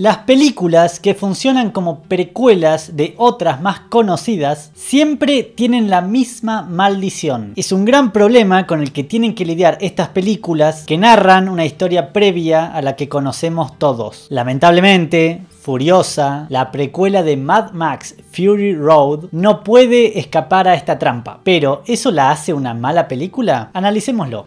Las películas que funcionan como precuelas de otras más conocidas siempre tienen la misma maldición. Es un gran problema con el que tienen que lidiar estas películas que narran una historia previa a la que conocemos todos. Lamentablemente, Furiosa, la precuela de Mad Max Fury Road, no puede escapar a esta trampa. Pero, ¿eso la hace una mala película? Analicémoslo.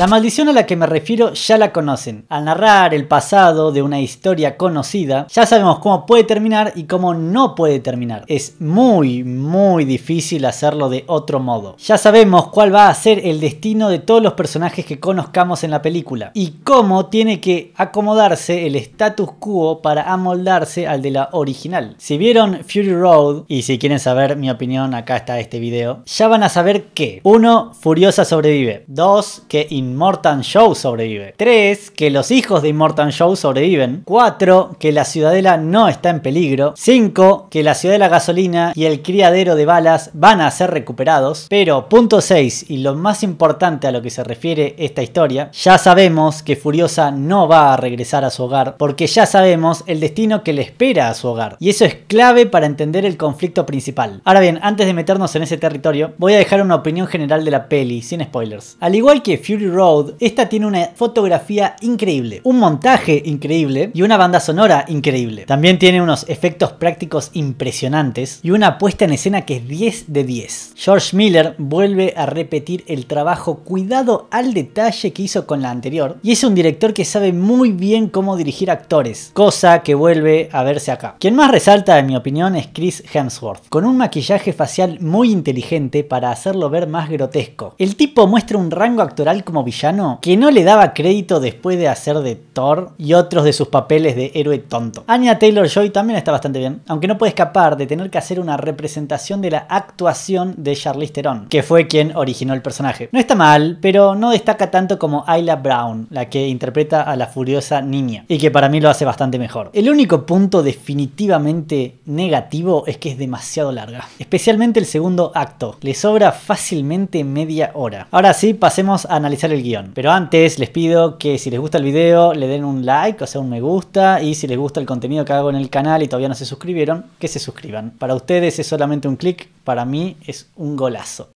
La maldición a la que me refiero ya la conocen. Al narrar el pasado de una historia conocida, ya sabemos cómo puede terminar y cómo no puede terminar. Es muy, muy difícil hacerlo de otro modo. Ya sabemos cuál va a ser el destino de todos los personajes que conozcamos en la película y cómo tiene que acomodarse el status quo para amoldarse al de la original. Si vieron Fury Road y si quieren saber mi opinión, acá está este video, ya van a saber que 1. Furiosa sobrevive. 2. Que Immortan Show sobrevive. 3. Que los hijos de Immortan Show sobreviven. 4. Que la ciudadela no está en peligro. 5. Que la ciudadela gasolina y el criadero de balas van a ser recuperados. Pero punto 6 y lo más importante a lo que se refiere esta historia, ya sabemos que Furiosa no va a regresar a su hogar porque ya sabemos el destino que le espera a su hogar. Y eso es clave para entender el conflicto principal. Ahora bien, antes de meternos en ese territorio, voy a dejar una opinión general de la peli, sin spoilers. Al igual que Fury Road, esta tiene una fotografía increíble, un montaje increíble y una banda sonora increíble. También tiene unos efectos prácticos impresionantes y una puesta en escena que es 10 de 10. George Miller vuelve a repetir el trabajo cuidado al detalle que hizo con la anterior y es un director que sabe muy bien cómo dirigir actores, cosa que vuelve a verse acá. Quien más resalta en mi opinión es Chris Hemsworth, con un maquillaje facial muy inteligente para hacerlo ver más grotesco. El tipo muestra un rango actoral como villano que no le daba crédito después de hacer de Thor y otros de sus papeles de héroe tonto. Anya Taylor Joy también está bastante bien, aunque no puede escapar de tener que hacer una representación de la actuación de Charlize Theron, que fue quien originó el personaje. No está mal, pero no destaca tanto como Ayla Brown, la que interpreta a la furiosa niña, y que para mí lo hace bastante mejor. El único punto definitivamente negativo es que es demasiado larga, especialmente el segundo acto. Le sobra fácilmente media hora. Ahora sí, pasemos a analizar el guión. Pero antes les pido que si les gusta el video le den un like, o sea un me gusta, y si les gusta el contenido que hago en el canal y todavía no se suscribieron, que se suscriban. Para ustedes es solamente un clic, para mí es un golazo.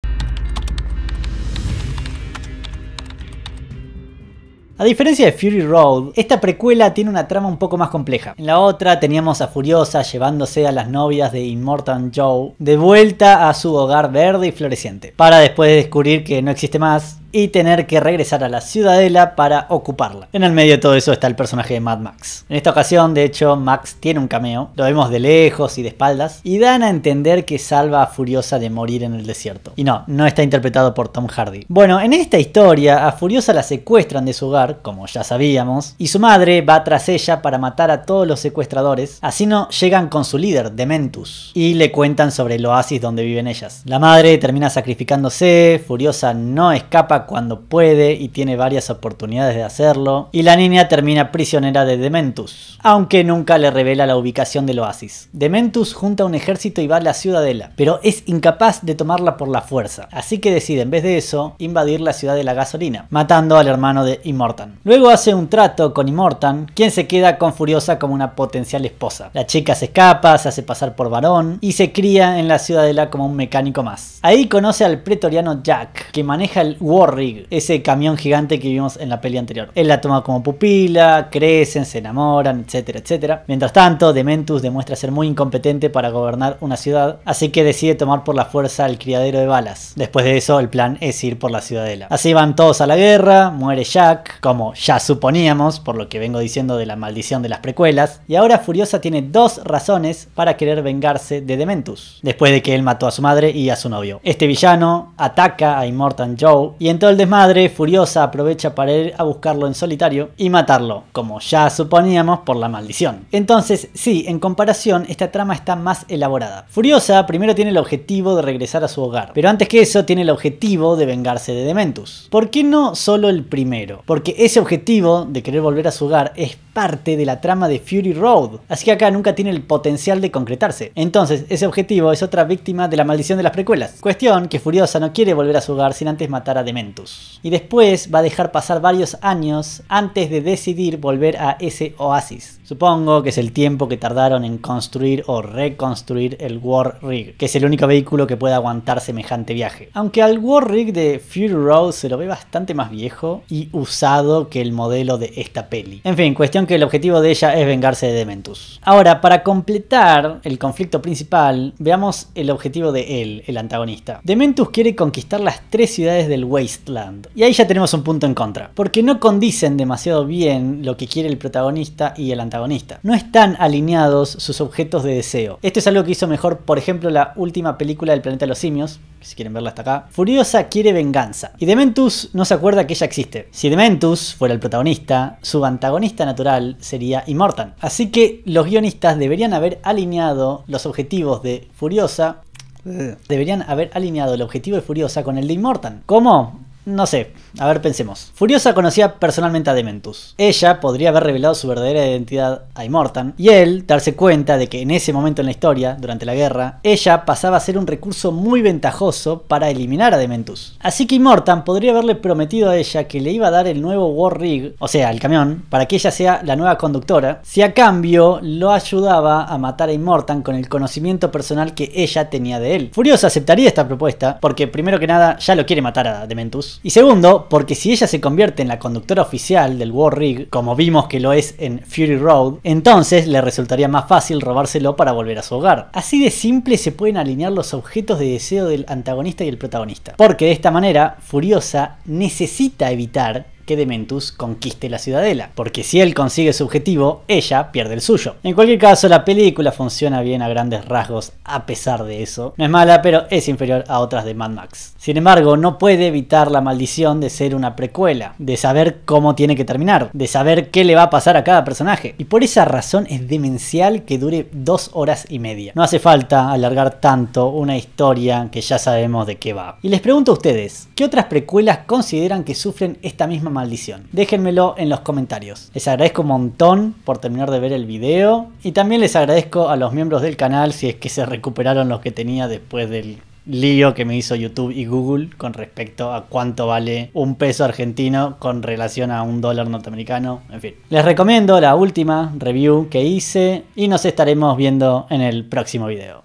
A diferencia de Fury Road, esta precuela tiene una trama un poco más compleja. En la otra teníamos a Furiosa llevándose a las novias de Immortal Joe de vuelta a su hogar verde y floreciente, para después descubrir que no existe más y tener que regresar a la ciudadela para ocuparla. En el medio de todo eso está el personaje de Mad Max. En esta ocasión, de hecho, Max tiene un cameo, lo vemos de lejos y de espaldas, y dan a entender que salva a Furiosa de morir en el desierto. Y no, no está interpretado por Tom Hardy. Bueno, en esta historia, a Furiosa la secuestran de su hogar, como ya sabíamos, y su madre va tras ella para matar a todos los secuestradores, así no llegan con su líder, Dementus, y le cuentan sobre el oasis donde viven ellas. La madre termina sacrificándose, Furiosa no escapa cuando puede y tiene varias oportunidades de hacerlo, y la niña termina prisionera de Dementus, aunque nunca le revela la ubicación del oasis. Dementus junta un ejército y va a la ciudadela, pero es incapaz de tomarla por la fuerza, así que decide en vez de eso invadir la ciudad de la gasolina, matando al hermano de Immortan. Luego hace un trato con Immortan, quien se queda con Furiosa como una potencial esposa. La chica se escapa, se hace pasar por varón y se cría en la ciudadela como un mecánico más. Ahí conoce al pretoriano Jack, que maneja el War Rig, ese camión gigante que vimos en la peli anterior. Él la toma como pupila, crecen, se enamoran, etcétera, etcétera. Mientras tanto, Dementus demuestra ser muy incompetente para gobernar una ciudad, así que decide tomar por la fuerza al criadero de balas. Después de eso, el plan es ir por la ciudadela. Así van todos a la guerra, muere Jack, como ya suponíamos, por lo que vengo diciendo de la maldición de las precuelas, y ahora Furiosa tiene dos razones para querer vengarse de Dementus, después de que él mató a su madre y a su novio. Este villano ataca a Immortal Joe y en todo el desmadre, Furiosa aprovecha para ir a buscarlo en solitario y matarlo, como ya suponíamos por la maldición. Entonces, sí, en comparación, esta trama está más elaborada. Furiosa primero tiene el objetivo de regresar a su hogar, pero antes que eso tiene el objetivo de vengarse de Dementus. ¿Por qué no solo el primero? Porque ese objetivo de querer volver a su hogar es parte de la trama de Fury Road, así que acá nunca tiene el potencial de concretarse. Entonces, ese objetivo es otra víctima de la maldición de las precuelas. Cuestión que Furiosa no quiere volver a su hogar sin antes matar a Dementus. Y después va a dejar pasar varios años antes de decidir volver a ese oasis. Supongo que es el tiempo que tardaron en construir o reconstruir el War Rig, que es el único vehículo que puede aguantar semejante viaje. Aunque al War Rig de Fury Road se lo ve bastante más viejo y usado que el modelo de esta peli. En fin, cuestión que el objetivo de ella es vengarse de Dementus. Ahora, para completar el conflicto principal, veamos el objetivo de él, el antagonista. Dementus quiere conquistar las tres ciudades del Wasteland. Y ahí ya tenemos un punto en contra, porque no condicen demasiado bien lo que quiere el protagonista y el antagonista. No están alineados sus objetos de deseo. Esto es algo que hizo mejor, por ejemplo, la última película del planeta de los simios, si quieren verla hasta acá. Furiosa quiere venganza. Y Dementus no se acuerda que ella existe. Si Dementus fuera el protagonista, su antagonista natural sería Immortan. Así que los guionistas deberían haber alineado los objetivos de Furiosa. Eh. Deberían haber alineado el objetivo de Furiosa con el de Immortan. ¿Cómo? No sé. A ver, pensemos. Furiosa conocía personalmente a Dementus. Ella podría haber revelado su verdadera identidad a Immortan y él darse cuenta de que en ese momento en la historia, durante la guerra, ella pasaba a ser un recurso muy ventajoso para eliminar a Dementus. Así que Immortan podría haberle prometido a ella que le iba a dar el nuevo War Rig, o sea, el camión, para que ella sea la nueva conductora, si a cambio lo ayudaba a matar a Immortan con el conocimiento personal que ella tenía de él. Furiosa aceptaría esta propuesta porque primero que nada ya lo quiere matar a Dementus y segundo porque si ella se convierte en la conductora oficial del War Rig, como vimos que lo es en Fury Road, entonces le resultaría más fácil robárselo para volver a su hogar. Así de simple se pueden alinear los objetos de deseo del antagonista y el protagonista. Porque de esta manera, Furiosa necesita evitar que Dementus conquiste la ciudadela, porque si él consigue su objetivo, ella pierde el suyo. En cualquier caso, la película funciona bien a grandes rasgos a pesar de eso. No es mala, pero es inferior a otras de Mad Max. Sin embargo, no puede evitar la maldición de ser una precuela, de saber cómo tiene que terminar, de saber qué le va a pasar a cada personaje. Y por esa razón es demencial que dure dos horas y media. No hace falta alargar tanto una historia que ya sabemos de qué va. Y les pregunto a ustedes, ¿qué otras precuelas consideran que sufren esta misma maldición? maldición? Déjenmelo en los comentarios. Les agradezco un montón por terminar de ver el video y también les agradezco a los miembros del canal si es que se recuperaron los que tenía después del lío que me hizo YouTube y Google con respecto a cuánto vale un peso argentino con relación a un dólar norteamericano. En fin, les recomiendo la última review que hice y nos estaremos viendo en el próximo video.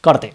Corte.